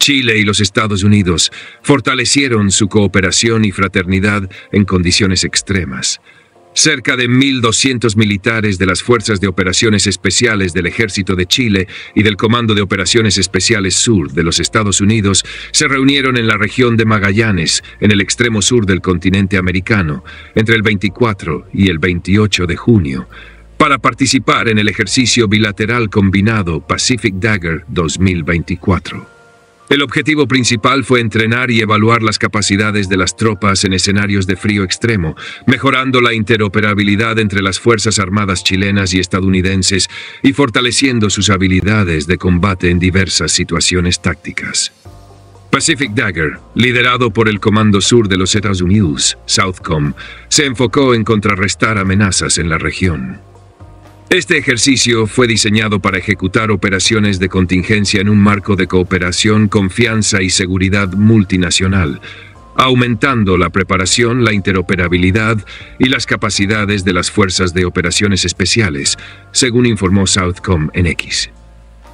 Chile y los Estados Unidos fortalecieron su cooperación y fraternidad en condiciones extremas. Cerca de 1.200 militares de las Fuerzas de Operaciones Especiales del Ejército de Chile y del Comando de Operaciones Especiales Sur de los Estados Unidos se reunieron en la región de Magallanes, en el extremo sur del continente americano, entre el 24 y el 28 de junio, para participar en el ejercicio bilateral combinado Pacific Dagger 2024. El objetivo principal fue entrenar y evaluar las capacidades de las tropas en escenarios de frío extremo, mejorando la interoperabilidad entre las Fuerzas Armadas chilenas y estadounidenses y fortaleciendo sus habilidades de combate en diversas situaciones tácticas. Pacific Dagger, liderado por el Comando Sur de los Estados Unidos, Southcom, se enfocó en contrarrestar amenazas en la región. Este ejercicio fue diseñado para ejecutar operaciones de contingencia en un marco de cooperación, confianza y seguridad multinacional, aumentando la preparación, la interoperabilidad y las capacidades de las fuerzas de operaciones especiales, según informó Southcom en X.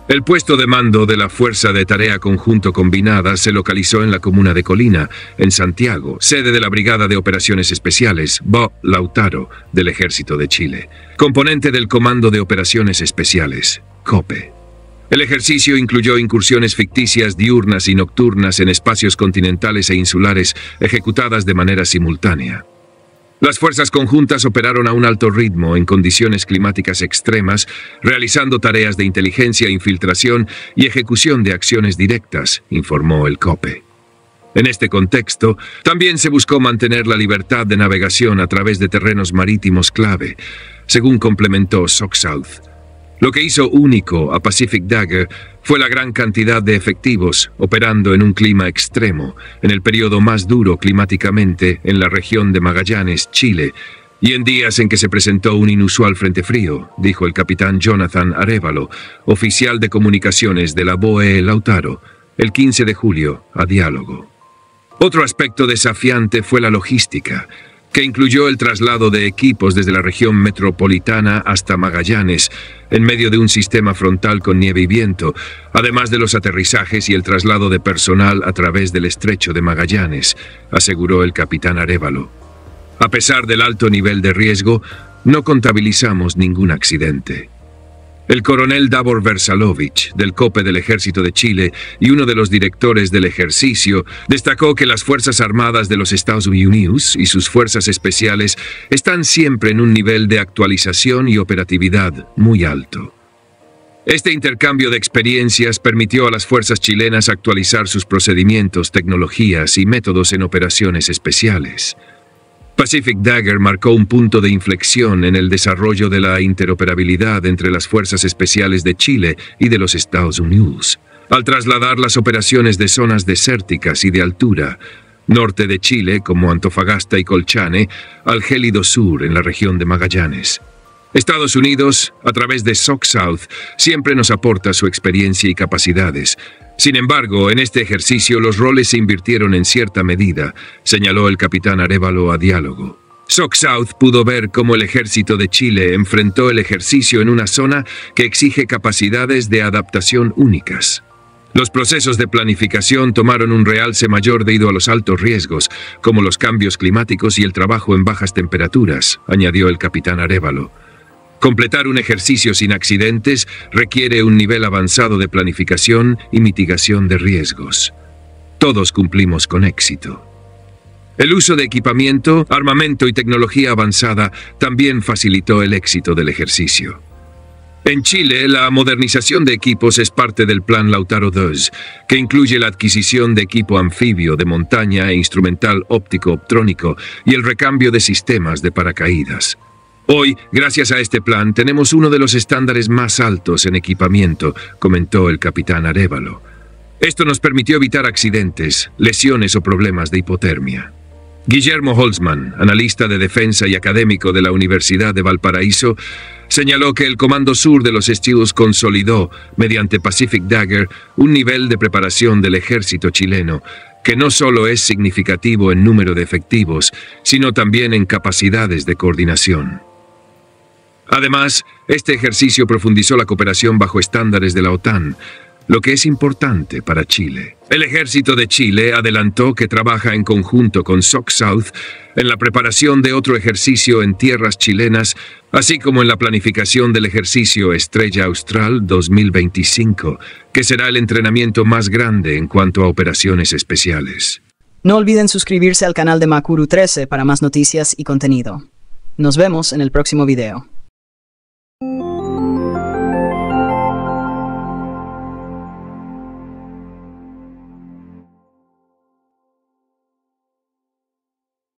El puesto de mando de la Fuerza de Tarea Conjunto Combinada se localizó en la comuna de Colina, en Santiago, sede de la Brigada de Operaciones Especiales, BO Lautaro, del Ejército de Chile, componente del Comando de Operaciones Especiales, COPE. El ejercicio incluyó incursiones ficticias diurnas y nocturnas en espacios continentales e insulares ejecutadas de manera simultánea. Las fuerzas conjuntas operaron a un alto ritmo en condiciones climáticas extremas, realizando tareas de inteligencia, infiltración y ejecución de acciones directas, informó el COPE. En este contexto, también se buscó mantener la libertad de navegación a través de terrenos marítimos clave, según complementó Soxouth. South. Lo que hizo único a Pacific Dagger fue la gran cantidad de efectivos operando en un clima extremo, en el periodo más duro climáticamente en la región de Magallanes, Chile, y en días en que se presentó un inusual frente frío, dijo el capitán Jonathan Arevalo, oficial de comunicaciones de la BOE Lautaro, el 15 de julio, a diálogo. Otro aspecto desafiante fue la logística que incluyó el traslado de equipos desde la región metropolitana hasta Magallanes, en medio de un sistema frontal con nieve y viento, además de los aterrizajes y el traslado de personal a través del estrecho de Magallanes, aseguró el capitán Arevalo. A pesar del alto nivel de riesgo, no contabilizamos ningún accidente. El coronel Davor Versalovich, del COPE del Ejército de Chile y uno de los directores del ejercicio, destacó que las Fuerzas Armadas de los Estados Unidos y sus fuerzas especiales están siempre en un nivel de actualización y operatividad muy alto. Este intercambio de experiencias permitió a las fuerzas chilenas actualizar sus procedimientos, tecnologías y métodos en operaciones especiales. Pacific Dagger marcó un punto de inflexión en el desarrollo de la interoperabilidad entre las fuerzas especiales de Chile y de los Estados Unidos, al trasladar las operaciones de zonas desérticas y de altura, norte de Chile como Antofagasta y Colchane, al gélido sur en la región de Magallanes. Estados Unidos, a través de SOC South, siempre nos aporta su experiencia y capacidades, sin embargo, en este ejercicio los roles se invirtieron en cierta medida, señaló el capitán Arevalo a diálogo. Soxouth South pudo ver cómo el ejército de Chile enfrentó el ejercicio en una zona que exige capacidades de adaptación únicas. Los procesos de planificación tomaron un realce mayor debido a los altos riesgos, como los cambios climáticos y el trabajo en bajas temperaturas, añadió el capitán Arevalo. Completar un ejercicio sin accidentes requiere un nivel avanzado de planificación y mitigación de riesgos. Todos cumplimos con éxito. El uso de equipamiento, armamento y tecnología avanzada también facilitó el éxito del ejercicio. En Chile, la modernización de equipos es parte del Plan Lautaro II, que incluye la adquisición de equipo anfibio, de montaña e instrumental óptico-optrónico y el recambio de sistemas de paracaídas. Hoy, gracias a este plan, tenemos uno de los estándares más altos en equipamiento, comentó el capitán Arevalo. Esto nos permitió evitar accidentes, lesiones o problemas de hipotermia. Guillermo Holzman, analista de defensa y académico de la Universidad de Valparaíso, señaló que el Comando Sur de los Estilos consolidó, mediante Pacific Dagger, un nivel de preparación del ejército chileno que no solo es significativo en número de efectivos, sino también en capacidades de coordinación. Además, este ejercicio profundizó la cooperación bajo estándares de la OTAN, lo que es importante para Chile. El ejército de Chile adelantó que trabaja en conjunto con SOC South en la preparación de otro ejercicio en tierras chilenas, así como en la planificación del ejercicio Estrella Austral 2025, que será el entrenamiento más grande en cuanto a operaciones especiales. No olviden suscribirse al canal de Makuru 13 para más noticias y contenido. Nos vemos en el próximo video.